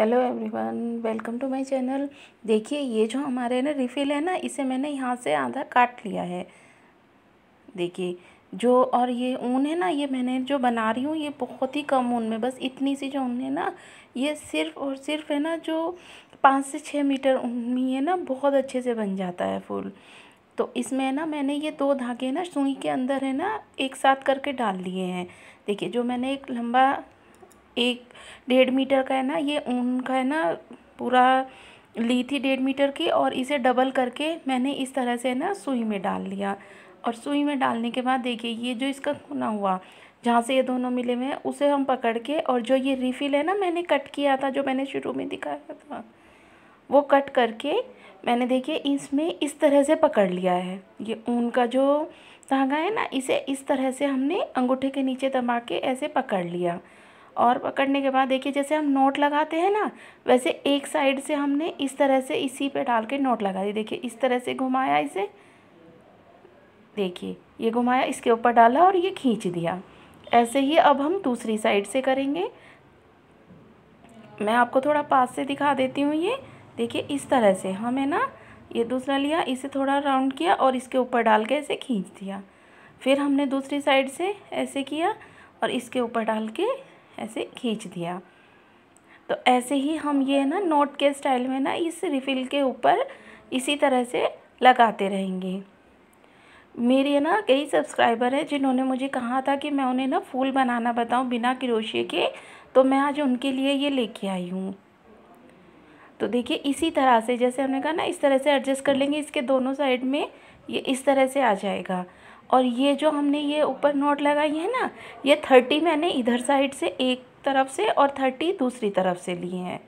hello everyone welcome to my channel देखिए ये जो हमारे ना रिफ़िल है ना इसे मैंने यहाँ से आधा काट लिया है देखिए जो और ये ऊन है ना ये मैंने जो बना रही हूँ ये बहुत ही कम ऊन में बस इतनी सी जो ऊन है ना ये सिर्फ और सिर्फ है ना जो पाँच से छः मीटर ऊन में है ना बहुत अच्छे से बन जाता है फूल तो इसमें ना मैंने ये दो धागे ना सुई के अंदर है ना एक साथ करके डाल लिए हैं देखिए जो मैंने एक लंबा एक डेढ़ मीटर का है ना ये ऊन का है ना पूरा ली थी डेढ़ मीटर की और इसे डबल करके मैंने इस तरह से ना सुई में डाल लिया और सुई में डालने के बाद देखिए ये जो इसका खुना हुआ जहाँ से ये दोनों मिले हुए हैं उसे हम पकड़ के और जो ये रिफ़िल है ना मैंने कट किया था जो मैंने शुरू में दिखाया था वो कट करके मैंने देखिए इसमें इस तरह से पकड़ लिया है ये ऊन का जो धागा है ना इसे इस तरह से हमने अंगूठे के नीचे दबा के ऐसे पकड़ लिया और पकड़ने के बाद देखिए जैसे हम नोट लगाते हैं ना वैसे एक साइड से हमने इस तरह से इसी पे डाल के नोट लगा दी देखिए इस तरह से घुमाया इसे देखिए ये घुमाया इसके ऊपर डाला और ये खींच दिया ऐसे ही अब हम दूसरी साइड से करेंगे मैं आपको थोड़ा पास से दिखा देती हूँ ये देखिए इस तरह से हमें ना ये दूसरा लिया इसे थोड़ा राउंड किया और इसके ऊपर डाल के ऐसे खींच दिया फिर हमने दूसरी साइड से ऐसे किया और इसके ऊपर डाल के ऐसे खींच दिया तो ऐसे ही हम ये ना नोट के स्टाइल में ना इस रिफ़िल के ऊपर इसी तरह से लगाते रहेंगे मेरे ना कई सब्सक्राइबर हैं जिन्होंने मुझे कहा था कि मैं उन्हें ना फूल बनाना बताऊं बिना क्रोशिए के तो मैं आज उनके लिए ये लेके आई हूँ तो देखिए इसी तरह से जैसे हमने कहा ना इस तरह से एडजस्ट कर लेंगे इसके दोनों साइड में ये इस तरह से आ जाएगा और ये जो हमने ये ऊपर नोट लगाई है ना ये थर्टी मैंने इधर साइड से एक तरफ से और थर्टी दूसरी तरफ से लिए हैं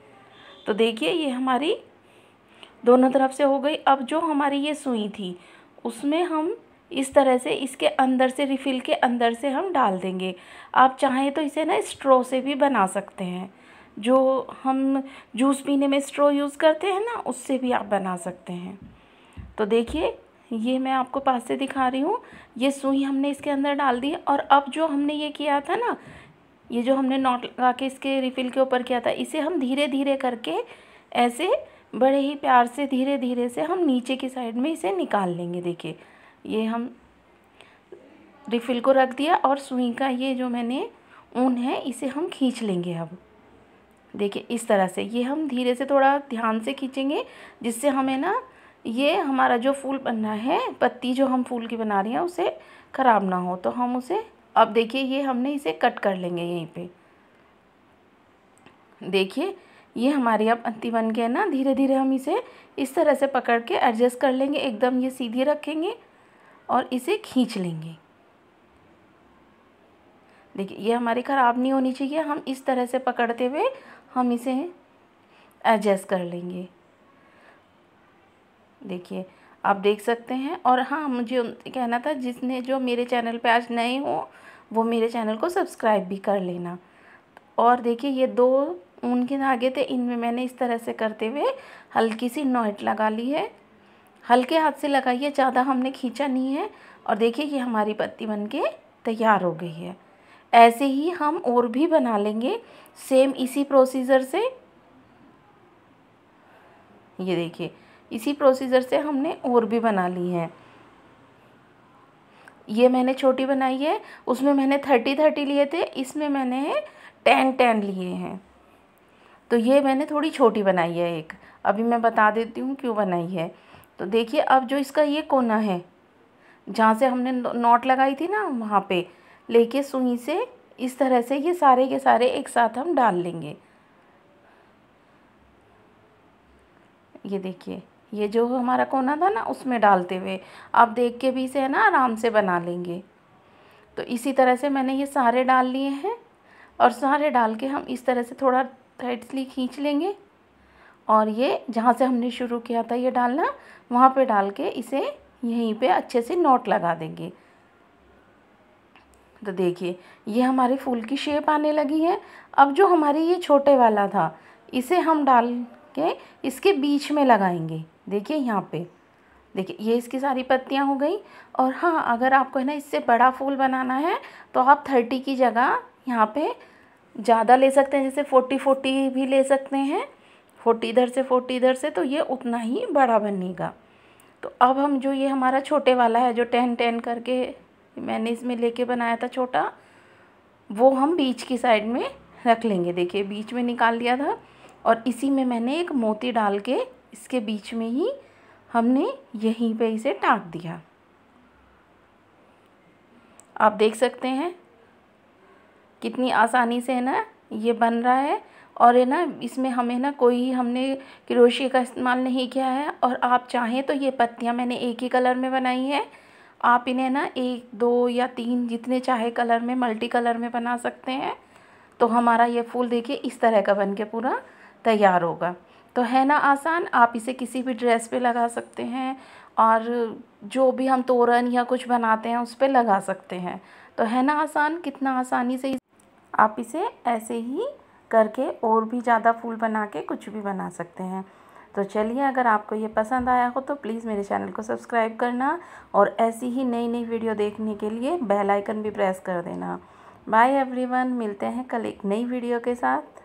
तो देखिए ये हमारी दोनों तरफ से हो गई अब जो हमारी ये सुई थी उसमें हम इस तरह से इसके अंदर से रिफ़िल के अंदर से हम डाल देंगे आप चाहें तो इसे ना स्ट्रो से भी बना सकते हैं जो हम जूस पीने में स्ट्रो यूज़ करते हैं ना उससे भी आप बना सकते हैं तो देखिए ये मैं आपको पास से दिखा रही हूँ ये सुई हमने इसके अंदर डाल दी और अब जो हमने ये किया था ना ये जो हमने नॉट लगा के इसके रिफ़िल के ऊपर किया था इसे हम धीरे धीरे करके ऐसे बड़े ही प्यार से धीरे धीरे से हम नीचे की साइड में इसे निकाल लेंगे देखिए ये हम रिफ़िल को रख दिया और सुई का ये जो मैंने ऊन है इसे हम खींच लेंगे अब देखिए इस तरह से ये हम धीरे से थोड़ा ध्यान से खींचेंगे जिससे हमें ना ये हमारा जो फूल बनना है पत्ती जो हम फूल की बना रहे हैं उसे ख़राब ना हो तो हम उसे अब देखिए ये हमने इसे कट कर लेंगे यहीं पे देखिए ये हमारी अब पत्ती बन गया ना धीरे धीरे हम इसे इस तरह से पकड़ के एडजस्ट कर लेंगे एकदम ये सीधी रखेंगे और इसे खींच लेंगे देखिए ये हमारी ख़राब नहीं होनी चाहिए हम इस तरह से पकड़ते हुए हम इसे एडजस्ट कर लेंगे देखिए आप देख सकते हैं और हाँ मुझे कहना था जिसने जो मेरे चैनल पे आज नए हो वो मेरे चैनल को सब्सक्राइब भी कर लेना और देखिए ये दो ऊन के धागे थे इनमें मैंने इस तरह से करते हुए हल्की सी नोट लगा ली है हल्के हाथ से लगाइए ज़्यादा हमने खींचा नहीं है और देखिए ये हमारी पत्ती बन के तैयार हो गई है ऐसे ही हम और भी बना लेंगे सेम इसी प्रोसीजर से ये देखिए इसी प्रोसीजर से हमने और भी बना ली है ये मैंने छोटी बनाई है उसमें मैंने थर्टी थर्टी लिए थे इसमें मैंने टेन टेन लिए हैं तो ये मैंने थोड़ी छोटी बनाई है एक अभी मैं बता देती हूँ क्यों बनाई है तो देखिए अब जो इसका ये कोना है जहाँ से हमने नॉट लगाई थी ना वहाँ पे लेके सुई से इस तरह से ये सारे के सारे एक साथ हम डाल लेंगे ये देखिए ये जो हमारा कोना था ना उसमें डालते हुए आप देख के भी इसे है ना आराम से बना लेंगे तो इसी तरह से मैंने ये सारे डाल लिए हैं और सारे डाल के हम इस तरह से थोड़ा टाइटली खींच लेंगे और ये जहाँ से हमने शुरू किया था ये डालना वहाँ पे डाल के इसे यहीं पे अच्छे से नोट लगा देंगे तो देखिए ये हमारे फूल की शेप आने लगी है अब जो हमारे ये छोटे वाला था इसे हम डाल के इसके बीच में लगाएंगे देखिए यहाँ पे देखिए ये इसकी सारी पत्तियाँ हो गई और हाँ अगर आपको है ना इससे बड़ा फूल बनाना है तो आप थर्टी की जगह यहाँ पे ज़्यादा ले सकते हैं जैसे फोर्टी फोर्टी भी ले सकते हैं फोर्टी इधर से फोर्टी इधर से तो ये उतना ही बड़ा बनेगा तो अब हम जो ये हमारा छोटे वाला है जो टेन टेन करके मैंने इसमें लेके बनाया था छोटा वो हम बीच की साइड में रख लेंगे देखिए बीच में निकाल दिया था और इसी में मैंने एक मोती डाल के इसके बीच में ही हमने यहीं पे इसे टाँग दिया आप देख सकते हैं कितनी आसानी से है ना ये बन रहा है और है ना इसमें हमें ना कोई हमने क्रोशिए का इस्तेमाल नहीं किया है और आप चाहें तो ये पत्तियाँ मैंने एक ही कलर में बनाई हैं आप इन्हें ना एक दो या तीन जितने चाहे कलर में मल्टी कलर में बना सकते हैं तो हमारा ये फूल देखिए इस तरह का बन के पूरा तैयार होगा तो है ना आसान आप इसे किसी भी ड्रेस पे लगा सकते हैं और जो भी हम तोरण या कुछ बनाते हैं उस पर लगा सकते हैं तो है ना आसान कितना आसानी से आप इसे ऐसे ही करके और भी ज़्यादा फूल बना के कुछ भी बना सकते हैं तो चलिए अगर आपको ये पसंद आया हो तो प्लीज़ मेरे चैनल को सब्सक्राइब करना और ऐसी ही नई नई वीडियो देखने के लिए बेल आइकन भी प्रेस कर देना बाय एवरीवन मिलते हैं कल एक नई वीडियो के साथ